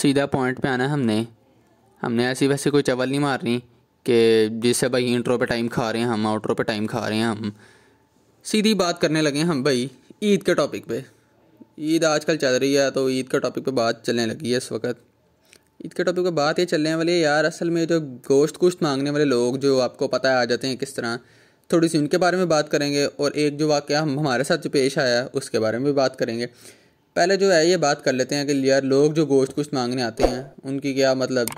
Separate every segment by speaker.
Speaker 1: सीधा पॉइंट पे आना है हमने हमने ऐसी वैसे कोई चवल नहीं मारनी कि जिससे भाई इंट्रो पे टाइम खा रहे हैं हम आउटरो पे टाइम खा रहे हैं हम सीधी बात करने लगे हम भाई ईद के टॉपिक पे ईद आजकल चल रही है तो ईद के टॉपिक पे बात चलने लगी है इस वक्त ईद के टॉपिक पे बात ये चलने वाली है यार असल में जो गोश्त गोश्त मांगने वाले लोग जो आपको पता है आ जाते हैं किस तरह थोड़ी सी उनके बारे में बात करेंगे और एक जो वाक्य हम हमारे साथ जो पेश आया उसके बारे में भी बात करेंगे पहले जो है ये बात कर लेते हैं कि यार लोग जो गोश्त कुछ मांगने आते हैं उनकी क्या मतलब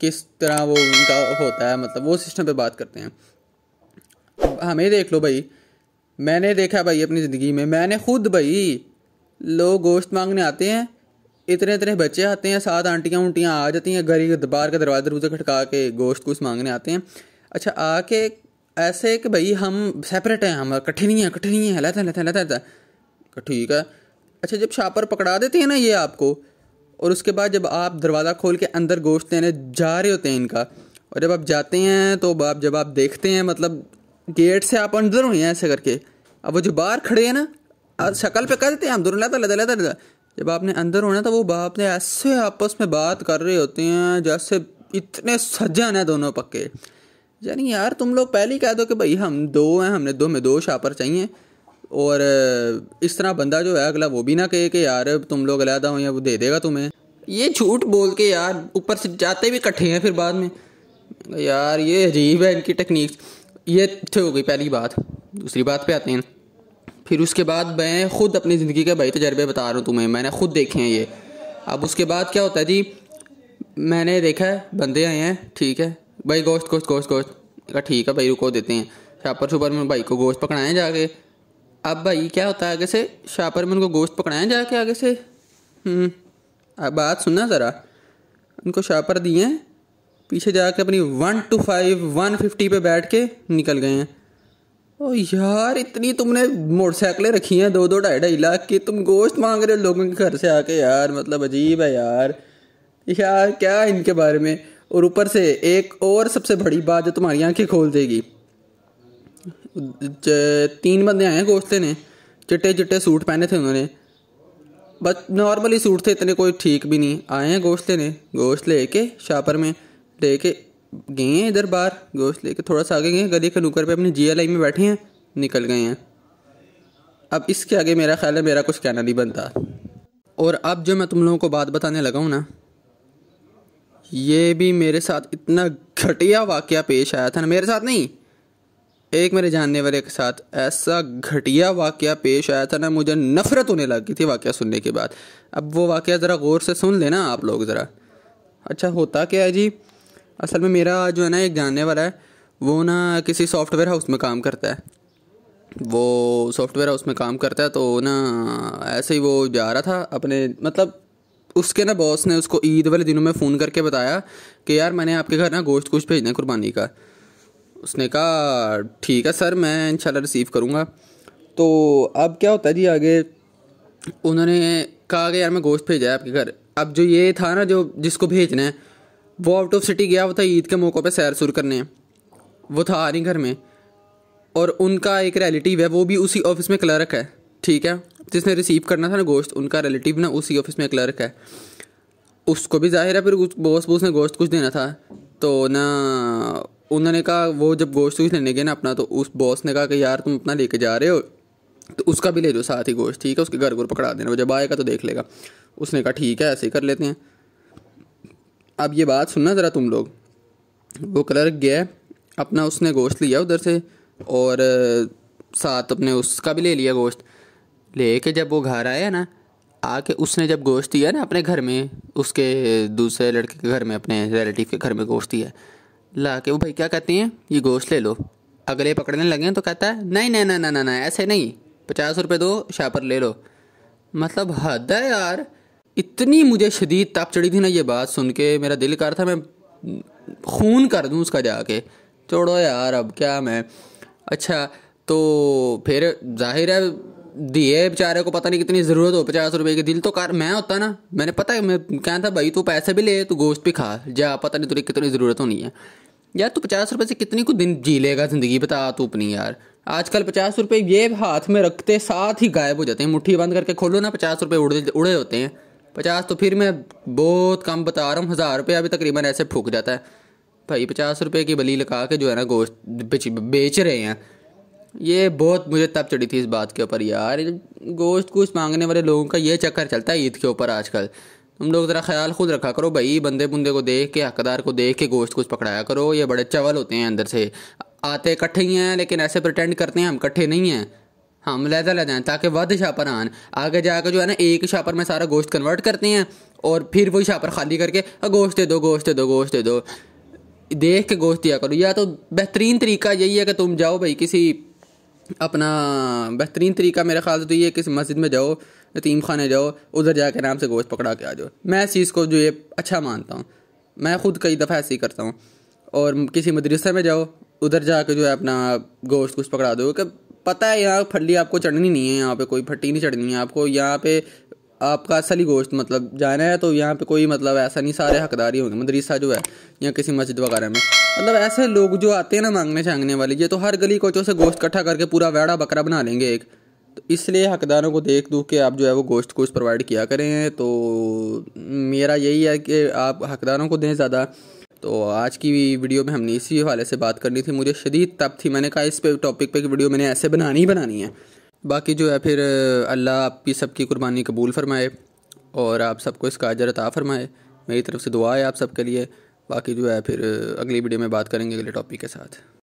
Speaker 1: किस तरह वो उनका होता है मतलब वो सिस्टम पे बात करते हैं हमें देख लो भाई मैंने देखा भाई अपनी ज़िंदगी में मैंने खुद भाई लोग गोश्त मांगने आते हैं इतने इतने बच्चे आते हैं सात आंटियाँ उंटियाँ आ जाती हैं घर ही बाहर के दरवाजे दरवाजे खटका के गोश्त कुछ मांगने आते हैं अच्छा आके ऐसे कि भाई हम सेपरेट हैं हम इकट्ठे नहीं हैं इकट्ठे नहीं हैं लेते हैं लेते हैं ठीक है अच्छा जब शापर पकड़ा देते हैं ना ये आपको और उसके बाद जब आप दरवाज़ा खोल के अंदर गोश्त देने जा रहे होते हैं इनका और जब आप जाते हैं तो आप जब आप देखते हैं मतलब गेट से आप अंदर हुए हैं ऐसे करके अब वो जो बाहर खड़े हैं ना शक्ल पे कर देते हैं अहमदुल्ला तला तला जब आपने अंदर होना तो वो बाप ने ऐसे आपस में बात कर रहे होते हैं जैसे इतने सज्जन हैं दोनों पक्के यानी यार तुम लोग पहले ही कह दो कि भाई हम दो हैं हमने दो में दो शापर चाहिए और इस तरह बंदा जो है अगला वो भी ना कहे कि यार तुम लोग अलहदा हो या वो दे देगा तुम्हें ये झूठ बोल के यार ऊपर से जाते भी इकट्ठे हैं फिर बाद में यार ये अजीब है इनकी टेक्निक ये अच्छे तो हो गई पहली बात दूसरी बात पे आते हैं फिर उसके बाद मैं ख़ुद अपनी ज़िंदगी के भाई तजर्बे बता रहा हूँ तुम्हें मैंने ख़ुद देखे हैं ये अब उसके बाद क्या होता है जी मैंने देखा है बंदे आए हैं ठीक है भाई गोश्त गोश्त गोश्त गोश्त ठीक है भाई रुको देते हैं छापर छुपर में भाई को गोश्त पकड़ाएं जाके अब भाई क्या होता है आगे से शापर में उनको गोश्त पकड़ाया जाके आगे से अब हम्म, बात सुनना ज़रा उनको शापर दिए हैं पीछे जाके अपनी one two five one fifty पे बैठ के निकल गए हैं ओ यार इतनी तुमने मोटरसाइकिलें रखी हैं दो दो ढाई ढाई लाख की तुम गोश्त मांग रहे हो लोगों के घर से आके यार मतलब अजीब है यार यार क्या इनके बारे में और ऊपर से एक और सबसे बड़ी बात जो तुम्हारी आंखें खोल देगी तीन बंदे आए हैं गोश्ते ने चिट्टे चिट्टे सूट पहने थे उन्होंने बस नॉर्मली सूट थे इतने कोई ठीक भी नहीं आए हैं गोश्ते ने गोश्त लेके शापर में लेके गए हैं इधर बाहर गोश्त लेके थोड़ा सा आगे गए गली के नुकर पे अपने जी में बैठे हैं निकल गए हैं अब इसके आगे मेरा ख्याल है मेरा कुछ कहना नहीं बनता और अब जो मैं तुम लोगों को बात बताने लगा हूँ ना ये भी मेरे साथ इतना घटिया वाक्य पेश आया था ना मेरे साथ नहीं एक मेरे जानने वाले के साथ ऐसा घटिया वाक्य पेश आया था ना मुझे नफ़रत होने लग गई थी वाक़ सुनने के बाद अब वो वाक्य ज़रा गौर से सुन लेना आप लोग ज़रा अच्छा होता क्या है जी असल में मेरा जो है ना एक जानने वाला है वो ना किसी सॉफ्टवेयर हाउस में काम करता है वो सॉफ्टवेयर हाउस में काम करता है तो ना ऐसे ही वो जा रहा था अपने मतलब उसके ना बॉस ने उसको ईद वाले दिनों में फ़ोन करके बताया कि यार मैंने आपके घर ना गोश्त कुछ भेजना कुर्बानी का उसने कहा ठीक है सर मैं इंशाल्लाह रिसीव करूँगा तो अब क्या होता है जी आगे उन्होंने कहा कि यार मैं गोश्त भेजा है आपके घर अब जो ये था ना जो जिसको भेजना है वो आउट ऑफ सिटी गया होता था ईद के मौक़ों पर सैर सुर करने वो था आ रही घर में और उनका एक रिलेटिव है वो भी उसी ऑफिस में क्लर्क है ठीक है जिसने रिसीव करना था ना गोश्त उनका रिलेटिव ना उसी ऑफिस में क्लर्क है उसको भी जाहिर है फिर उस बॉस को उसने गोश्त कुछ देना था तो ना उन्होंने कहा वो जब गोश्त वोश्त लेने गए ना अपना तो उस बॉस ने कहा कि यार तुम अपना लेके जा रहे हो तो उसका भी ले जाओ साथ ही गोश्त ठीक है उसके घर घर पकड़ा देना वो जब आएगा तो देख लेगा उसने कहा ठीक है ऐसे ही कर लेते हैं अब ये बात सुनना ज़रा तुम लोग वो क्लर्क गया अपना उसने गोश्त लिया उधर से और साथ अपने उसका भी ले लिया गोश्त ले के जब वो घर आया ना आके उसने जब गोश्त दिया ना अपने घर में उसके दूसरे लड़के के घर में अपने रिलेटिव के घर में गोश्त दिया ला के वो भाई क्या कहती हैं ये गोश्त ले लो अगले पकड़ने लगे तो कहता है नहीं नहीं नहीं नहीं नहीं ऐसे नहीं पचास रुपये दो शापर ले लो मतलब हद है यार इतनी मुझे शदीद तप चढ़ी थी ना ये बात सुन के मेरा दिल कर था मैं खून कर दूँ उसका जाके छोड़ो यार अब क्या मैं अच्छा तो फिर जाहिर है दिए बेचारे को पता नहीं कितनी ज़रूरत हो पचास रुपए की दिल तो कर मैं होता ना मैंने पता है मैं कह था भाई तू पैसे भी ले तू गोश्त भी खा जा पता नहीं तुझे कितनी ज़रूरत होनी है यार तू पचास रुपए से कितनी को दिन जी लेगा ज़िंदगी बता तू अपनी यार आजकल पचास रुपए ये हाथ में रखते साथ ही गायब हो जाते हैं मुट्ठी बंद करके खोलो ना पचास रुपए उड़े उड़े होते हैं पचास तो फिर मैं बहुत कम बता रहा हूँ हज़ार रुपये अभी तकरीबन ऐसे फूक जाता है भाई पचास रुपए की बली लगा के जो है ना गोश्त बेच रहे हैं ये बहुत मुझे तब चढ़ी थी इस बात के ऊपर यार गोश्त कुछ मांगने वाले लोगों का ये चक्कर चलता है ईद के ऊपर आजकल तुम लोग ज़रा ख्याल खुद रखा करो भाई बंदे बुंदे को देख के हकदार को देख के गोश्त कुछ पकड़ाया करो ये बड़े चवल होते हैं अंदर से आते इकट्ठे ही हैं लेकिन ऐसे प्रटेंड करते हैं हम इकट्ठे नहीं हैं हम लहजा ले हैं ताकि वध शापर आन आगे जाकर जो है ना एक शापर में सारा गोश्त कन्वर्ट करते हैं और फिर वही शापर खाली करके गोश्त दे दो गोश्त दे दो गोश्त दे दो देख के गोश्त दिया करो या तो बेहतरीन तरीका यही है कि तुम जाओ भाई किसी अपना बेहतरीन तरीका मेरे ख्याल से तो ये है किसी मस्जिद में जाओ यतीम खाने जाओ उधर जा कर आराम से गोश्त पकड़ा के आ जाओ मैं इस चीज़ को जो ये अच्छा मानता हूँ मैं ख़ुद कई दफ़ा ऐसे ही करता हूँ और किसी मदरसे में जाओ उधर जा कर जो है अपना गोश्त कुछ पकड़ा दो कि पता है यहाँ फटली आपको चढ़नी नहीं है यहाँ पे कोई फट्टी नहीं चढ़नी है आपको यहाँ पे आपका असली गोश्त मतलब जाना है तो यहाँ पे कोई मतलब ऐसा नहीं सारे हकदार ही होंगे मदरसा मतलब जो है या किसी मस्जिद वगैरह में मतलब ऐसे लोग जो आते हैं ना मांगने छांगने वाले ये तो हर गली कोचों से गोश्त इकट्ठा करके पूरा वैड़ा बकरा बना लेंगे एक तो इसलिए हकदारों को देख दूँ कि आप जो है वो गोश्त कोश्त प्रोवाइड किया करें तो मेरा यही है कि आप हकदारों को दें ज़्यादा तो आज की वीडियो में हमने इसी हवाले से बात करनी थी मुझे शदीद तब थी मैंने कहा इस पे टॉपिक पे कि वीडियो मैंने ऐसे बनानी ही बनानी है बाकी जो है फिर अल्लाह आपकी सबकी कुर्बानी कबूल फरमाए और आप सबको इसका अजर अता फरमाए मेरी तरफ से दुआ है आप सबके लिए बाकी जो है फिर अगली वीडियो में बात करेंगे अगले टॉपिक के साथ